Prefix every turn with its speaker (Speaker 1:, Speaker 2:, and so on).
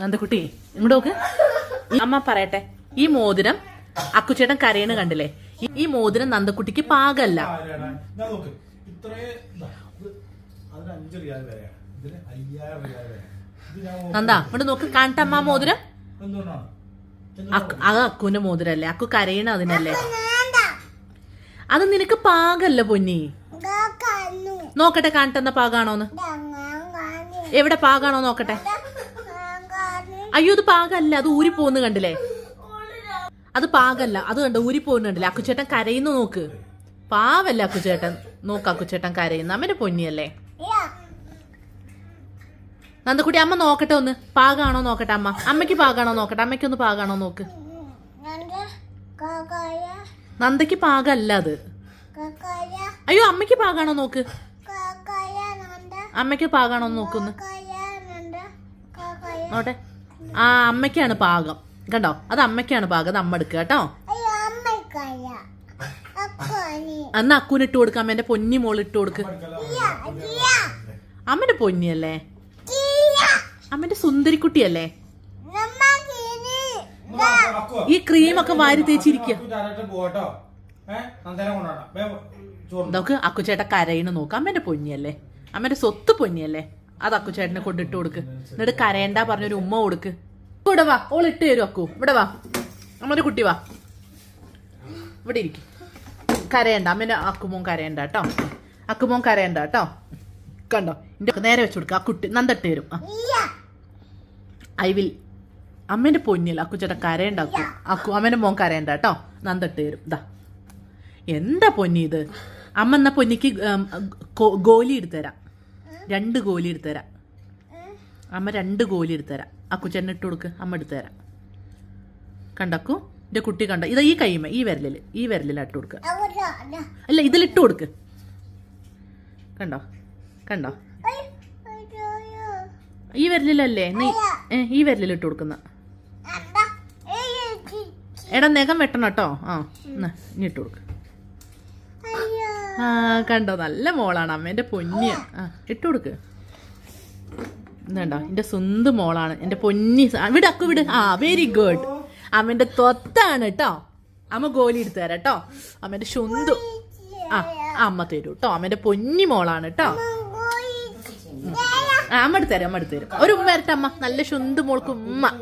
Speaker 1: നന്ദകുട്ടി ഇങ്ങോട്ട് നോക്ക് അമ്മ പറയട്ടെ ഈ മോതിരം അക്കുച്ചേട്ടൻ കരയണ് കണ്ടില്ലേ ഈ മോതിരം നന്ദക്കുട്ടിക്ക് പാകല്ല നന്ദാ ഇങ്ങോട്ട് നോക്ക് കാണിട്ട അമ്മ മോതിരം അത് അക്കുവിന്റെ മോതിരല്ലേ അക്കു കരയണ അതിനല്ലേ അത് നിനക്ക് പാകല്ല പൊന്നി നോക്കട്ടെ കാണിട്ടെന്ന പാകാണോന്ന് എവിടെ പാകാണോ നോക്കട്ടെ അയ്യോ അത് പാകല്ല അത് ഊരി പോകുന്നു കണ്ടില്ലേ അത് പാകല്ല അത് കണ്ടോ ഊരി പോകുന്നു കണ്ടില്ലേ അക്കുച്ചേട്ടൻ കരയുന്നു നോക്ക് പാവല്ല അക്കുച്ചേട്ടൻ നോക്ക് അക്കുച്ചേട്ടൻ കരയുന്നു അമ്മന്റെ പൊന്നിയല്ലേ നന്ദക്കുട്ടി അമ്മ നോക്കട്ടെ ഒന്ന് പാകാണോ നോക്കട്ടെ അമ്മ അമ്മക്ക് പാകാണോ നോക്കട്ടെ അമ്മയ്ക്കൊന്ന് പാകാണോ നോക്ക് നന്ദയ്ക്ക് പാകല്ല അത് അയ്യോ അമ്മക്ക് പാകാണോ നോക്ക് അമ്മയ്ക്ക് പാകാണോ നോക്കുന്നു നോട്ടെ ആ അമ്മയ്ക്കാണ് പാകം കണ്ടോ അത് അമ്മയ്ക്കാണ് പാകം അത് അമ്മ എടുക്കുക കേട്ടോ അന്ന് അക്കൂന് ഇട്ട് കൊടുക്കാം അമ്മേന്റെ എന്റെ പൊന്നി മോൾ ഇട്ട് കൊടുക്ക അമ്മന്റെ പൊന്നിയല്ലേ അമ്മന്റെ സുന്ദരിക്കുട്ടിയല്ലേ ഈ ക്രീം ഒക്കെ വാരി തേച്ചിരിക്ക നോക്ക് അക്കുചേട്ട കരയിന് നോക്ക് അമ്മന്റെ പൊന്നിയല്ലേ അമ്മന്റെ സ്വത്ത് പൊന്നിയല്ലേ അത് അക്കു ചേട്ടനെ കൊണ്ടിട്ട് കൊടുക്ക് എന്നിട്ട് കരയണ്ട പറഞ്ഞൊരു ഉമ്മ കൊടുക്ക് ഇവിടെ വാ ഓൾ ഇട്ട് തരും അക്കു ഇവിടെ വാ അമ്മൊരു കുട്ടി വാ ഇവിടെ ഇരിക്കും കരയണ്ട അമ്മേനെ അക്കുമോൻ കരയണ്ട കേട്ടോ അക്കുമോൻ കരയണ്ട കേട്ടോ കണ്ടോ എന്റെ നേരെ വെച്ചു കൊടുക്ക ആ കുട്ടി നന്ദിട്ട് തരും ഐ വിൽ അമ്മേന്റെ പൊന്നിൽ അക്കു ചേട്ടൻ കരയണ്ട അക്കു അക്കു അമ്മേന്റെ മോൻ കരയണ്ട കേട്ടോ നന്ദിട്ട് തരും ഇതാ എന്താ പൊന്നി ഇത് അമ്മ എന്നാ പൊന്നിക്ക് ഗോലി എടുത്തു തരാം രണ്ട് കോലി തരാം അമ്മ രണ്ട് കോലി അക്കു അക്കുച്ചേട്ടൻ ഇട്ട് കൊടുക്ക് അമ്മ തരാം കണ്ടക്കു എന്റെ കുട്ടി കണ്ട ഇതാ ഈ കൈമ ഈ വിരലിൽ ഈ വിരലിൽ ഇട്ട് കൊടുക്ക അല്ല ഇതിലിട്ട് കൊടുക്ക് കണ്ടോ കണ്ടോ ഈ വിരലിലല്ലേ നീ ഈ വിരലിൽ ഇട്ട് കൊടുക്കുന്ന എടാ നഖം വെട്ടണം കേട്ടോ ആ ഇനി ഇട്ട് കൊടുക്ക് ആ കണ്ടോ നല്ല മോളാണ് അമ്മേന്റെ പൊന്നി ആ ഇട്ടു കൊടുക്ക് ഇതുണ്ടോ എന്റെ സ്വന്തം മോളാണ് എന്റെ പൊന്നി വിട് അക്കു വിട് ആ വെരി ഗുഡ് അമ്മന്റെ തൊത്താണ് കേട്ടോ അമ്മ ഗോലി എടുത്തു തരാം കേട്ടോ അമ്മന്റെ ശുന്തു ആ അമ്മ തരൂ കേട്ടോ അമ്മേൻ്റെ പൊന്നി മോളാണ് കേട്ടോ ആ അമ്മ എടുത്തു തരാം അമ്മ എടുത്തു തരും ഒരു ഉമ്മ ഇരട്ട അമ്മ നല്ല ശുന്തു മോൾക്ക് ഉമ്മ